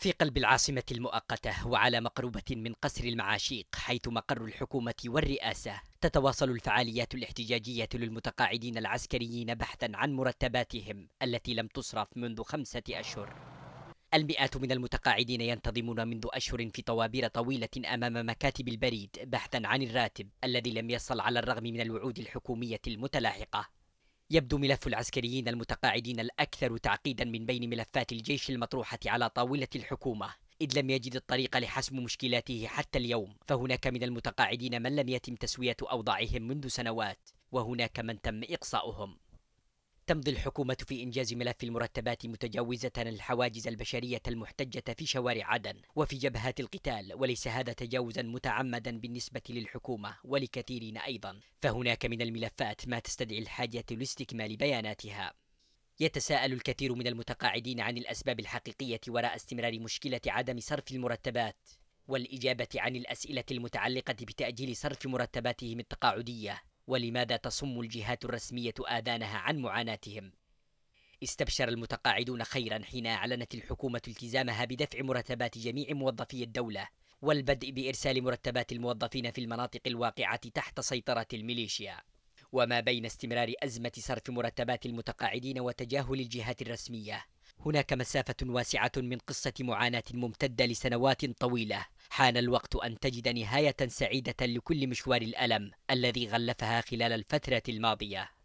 في قلب العاصمة المؤقتة وعلى مقربة من قصر المعاشيق حيث مقر الحكومة والرئاسة تتواصل الفعاليات الاحتجاجية للمتقاعدين العسكريين بحثا عن مرتباتهم التي لم تصرف منذ خمسة أشهر المئات من المتقاعدين ينتظمون منذ أشهر في طوابير طويلة أمام مكاتب البريد بحثا عن الراتب الذي لم يصل على الرغم من الوعود الحكومية المتلاحقة يبدو ملف العسكريين المتقاعدين الأكثر تعقيدا من بين ملفات الجيش المطروحة على طاولة الحكومة إذ لم يجد الطريق لحسم مشكلاته حتى اليوم فهناك من المتقاعدين من لم يتم تسوية أوضاعهم منذ سنوات وهناك من تم إقصاؤهم تمضي الحكومة في إنجاز ملف المرتبات متجاوزة الحواجز البشرية المحتجة في شوارع عدن وفي جبهات القتال وليس هذا تجاوزا متعمدا بالنسبة للحكومة ولكثيرين أيضا فهناك من الملفات ما تستدعي الحاجة لاستكمال بياناتها يتساءل الكثير من المتقاعدين عن الأسباب الحقيقية وراء استمرار مشكلة عدم صرف المرتبات والإجابة عن الأسئلة المتعلقة بتأجيل صرف مرتباتهم التقاعدية ولماذا تصم الجهات الرسمية آذانها عن معاناتهم؟ استبشر المتقاعدون خيرا حين أعلنت الحكومة التزامها بدفع مرتبات جميع موظفي الدولة والبدء بإرسال مرتبات الموظفين في المناطق الواقعة تحت سيطرة الميليشيا وما بين استمرار أزمة صرف مرتبات المتقاعدين وتجاهل الجهات الرسمية هناك مسافة واسعة من قصة معاناة ممتدة لسنوات طويلة حان الوقت أن تجد نهاية سعيدة لكل مشوار الألم الذي غلفها خلال الفترة الماضية